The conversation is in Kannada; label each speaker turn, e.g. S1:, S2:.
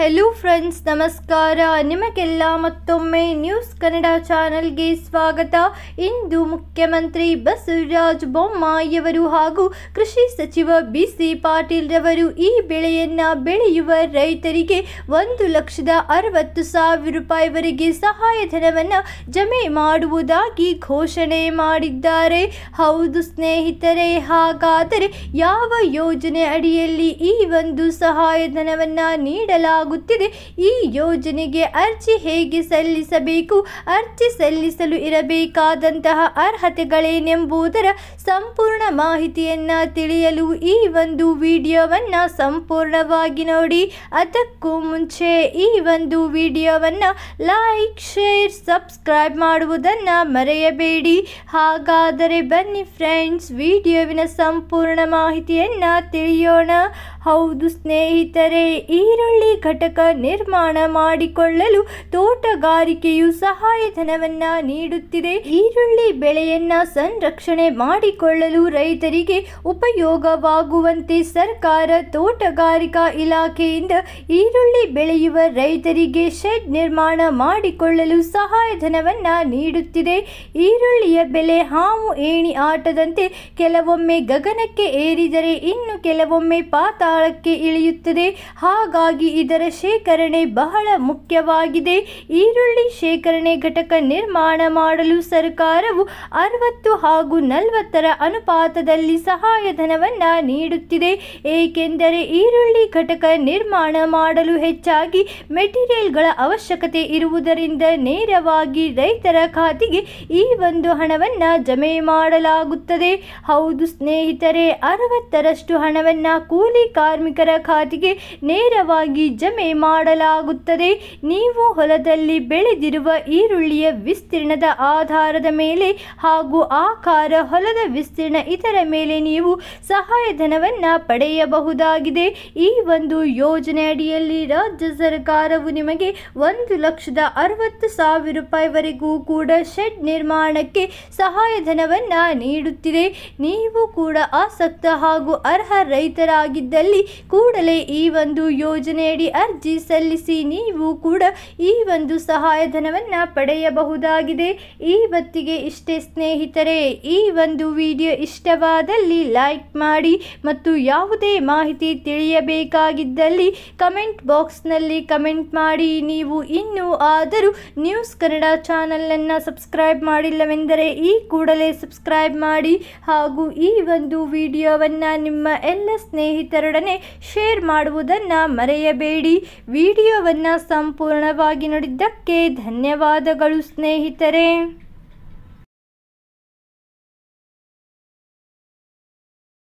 S1: ಹೆಲೋ ಫ್ರೆಂಡ್ಸ್ ನಮಸ್ಕಾರ ನಿಮಗೆಲ್ಲ ಮತ್ತೊಮ್ಮೆ ನ್ಯೂಸ್ ಕನ್ನಡ ಚಾನೆಲ್ಗೆ ಸ್ವಾಗತ ಇಂದು ಮುಖ್ಯಮಂತ್ರಿ ಬಸವರಾಜ ಬೊಮ್ಮಾಯಿಯವರು ಹಾಗೂ ಕೃಷಿ ಸಚಿವ ಬಿ ಸಿ ಪಾಟೀಲ್ ಈ ಬೆಳೆಯನ್ನು ಬೆಳೆಯುವ ರೈತರಿಗೆ ಒಂದು ಲಕ್ಷದ ಅರವತ್ತು ಸಾವಿರ ರೂಪಾಯಿವರೆಗೆ ಸಹಾಯಧನವನ್ನು ಜಮೆ ಮಾಡುವುದಾಗಿ ಘೋಷಣೆ ಮಾಡಿದ್ದಾರೆ ಹೌದು ಸ್ನೇಹಿತರೆ ಹಾಗಾದರೆ ಯಾವ ಯೋಜನೆ ಅಡಿಯಲ್ಲಿ ಈ ಒಂದು ಸಹಾಯಧನವನ್ನು ನೀಡಲಾಗ ಆಗುತ್ತಿದೆ ಈ ಯೋಜನೆಗೆ ಅರ್ಜಿ ಹೇಗೆ ಸಲ್ಲಿಸಬೇಕು ಅರ್ಜಿ ಸಲ್ಲಿಸಲು ಇರಬೇಕಾದಂತಹ ಅರ್ಹತೆಗಳೇನೆಂಬುದರ ಸಂಪೂರ್ಣ ಮಾಹಿತಿಯನ್ನು ತಿಳಿಯಲು ಈ ಒಂದು ವಿಡಿಯೋವನ್ನು ಸಂಪೂರ್ಣವಾಗಿ ನೋಡಿ ಅದಕ್ಕೂ ಮುಂಚೆ ಈ ಒಂದು ವಿಡಿಯೋವನ್ನು ಲೈಕ್ ಶೇರ್ ಸಬ್ಸ್ಕ್ರೈಬ್ ಮಾಡುವುದನ್ನು ಮರೆಯಬೇಡಿ ಹಾಗಾದರೆ ಬನ್ನಿ ಫ್ರೆಂಡ್ಸ್ ವಿಡಿಯೋವಿನ ಸಂಪೂರ್ಣ ಮಾಹಿತಿಯನ್ನು ತಿಳಿಯೋಣ ಹೌದು ಸ್ನೇಹಿತರೆ ಈರುಳ್ಳಿ ಘಟ ಘಟಕ ನಿರ್ಮಾಣ ಮಾಡಿಕೊಳ್ಳಲು ತೋಟಗಾರಿಕೆಯು ಸಹಾಯಧನವನ್ನ ನೀಡುತ್ತಿದೆ ಈರುಳ್ಳಿ ಬೆಳೆಯನ್ನ ಸಂರಕ್ಷಣೆ ಮಾಡಿಕೊಳ್ಳಲು ರೈತರಿಗೆ ಉಪಯೋಗವಾಗುವಂತೆ ಸರ್ಕಾರ ತೋಟಗಾರಿಕಾ ಇಲಾಖೆಯಿಂದ ಈರುಳ್ಳಿ ಬೆಳೆಯುವ ರೈತರಿಗೆ ಶೆಡ್ ನಿರ್ಮಾಣ ಮಾಡಿಕೊಳ್ಳಲು ಸಹಾಯಧನವನ್ನ ನೀಡುತ್ತಿದೆ ಈರುಳ್ಳಿಯ ಬೆಲೆ ಹಾವು ಏಣಿ ಆಟದಂತೆ ಕೆಲವೊಮ್ಮೆ ಗಗನಕ್ಕೆ ಏರಿದರೆ ಇನ್ನು ಕೆಲವೊಮ್ಮೆ ಪಾತಾಳಕ್ಕೆ ಇಳಿಯುತ್ತದೆ ಹಾಗಾಗಿ ಇದರ ಶೇಖರಣೆ ಬಹಳ ಮುಖ್ಯವಾಗಿದೆ ಈರುಳ್ಳಿ ಶೇಖರಣೆ ಘಟಕ ನಿರ್ಮಾಣ ಮಾಡಲು ಸರ್ಕಾರವು ಅರವತ್ತು ಹಾಗೂ ನಲವತ್ತರ ಅನುಪಾತದಲ್ಲಿ ಸಹಾಯಧನವನ್ನು ನೀಡುತ್ತಿದೆ ಏಕೆಂದರೆ ಈರುಳ್ಳಿ ಘಟಕ ನಿರ್ಮಾಣ ಮಾಡಲು ಹೆಚ್ಚಾಗಿ ಮೆಟೀರಿಯಲ್ಗಳ ಅವಶ್ಯಕತೆ ಇರುವುದರಿಂದ ನೇರವಾಗಿ ರೈತರ ಖಾತೆಗೆ ಈ ಒಂದು ಹಣವನ್ನು ಜಮೆ ಮಾಡಲಾಗುತ್ತದೆ ಹೌದು ಸ್ನೇಹಿತರೆ ಅರವತ್ತರಷ್ಟು ಹಣವನ್ನು ಕೂಲಿ ಕಾರ್ಮಿಕರ ಖಾತೆಗೆ ನೇರವಾಗಿ ಜಮೆ ಕಡಿಮೆ ಮಾಡಲಾಗುತ್ತದೆ ನೀವು ಹೊಲದಲ್ಲಿ ಬೆಳೆದಿರುವ ಈರುಳ್ಳಿಯ ವಿಸ್ತೀರ್ಣದ ಆಧಾರದ ಮೇಲೆ ಹಾಗೂ ಆಕಾರ ಹೊಲದ ವಿಸ್ತೀರ್ಣ ಇದರ ಮೇಲೆ ನೀವು ಸಹಾಯಧನವನ್ನು ಪಡೆಯಬಹುದಾಗಿದೆ ಈ ಒಂದು ಯೋಜನೆ ಅಡಿಯಲ್ಲಿ ರಾಜ್ಯ ಸರ್ಕಾರವು ನಿಮಗೆ ಒಂದು ಲಕ್ಷದ ಅರವತ್ತು ಸಾವಿರ ರೂಪಾಯಿವರೆಗೂ ಕೂಡ ಶೆಡ್ ನಿರ್ಮಾಣಕ್ಕೆ ಸಹಾಯಧನವನ್ನು ನೀಡುತ್ತಿದೆ ನೀವು ಕೂಡ ಆಸಕ್ತ ಹಾಗೂ ಅರ್ಹ ರೈತರಾಗಿದ್ದಲ್ಲಿ ಕೂಡಲೇ ಈ ಒಂದು ಯೋಜನೆಯಡಿ ಅರ್ಜಿ ಸಲ್ಲಿಸಿ ನೀವು ಕೂಡ ಈ ಒಂದು ಸಹಾಯಧನವನ್ನು ಪಡೆಯಬಹುದಾಗಿದೆ ಈ ಹೊತ್ತಿಗೆ ಇಷ್ಟೇ ಸ್ನೇಹಿತರೆ ಈ ಒಂದು ವಿಡಿಯೋ ಇಷ್ಟವಾದಲ್ಲಿ ಲೈಕ್ ಮಾಡಿ ಮತ್ತು ಯಾವುದೇ ಮಾಹಿತಿ ತಿಳಿಯಬೇಕಾಗಿದ್ದಲ್ಲಿ ಕಮೆಂಟ್ ಬಾಕ್ಸ್ನಲ್ಲಿ ಕಮೆಂಟ್ ಮಾಡಿ ನೀವು ಇನ್ನೂ ಆದರೂ ನ್ಯೂಸ್ ಕನ್ನಡ ಚಾನಲನ್ನು ಸಬ್ಸ್ಕ್ರೈಬ್ ಮಾಡಿಲ್ಲವೆಂದರೆ ಈ ಕೂಡಲೇ ಸಬ್ಸ್ಕ್ರೈಬ್ ಮಾಡಿ ಹಾಗೂ ಈ ಒಂದು ವಿಡಿಯೋವನ್ನು ನಿಮ್ಮ ಎಲ್ಲ ಸ್ನೇಹಿತರೊಡನೆ ಶೇರ್ ಮಾಡುವುದನ್ನು ಮರೆಯಬೇಡಿ ಮಾಡಿ ವಿಡಿಯೋವನ್ನು ಸಂಪೂರ್ಣವಾಗಿ ನೋಡಿದ್ದಕ್ಕೆ ಧನ್ಯವಾದಗಳು ಸ್ನೇಹಿತರೆ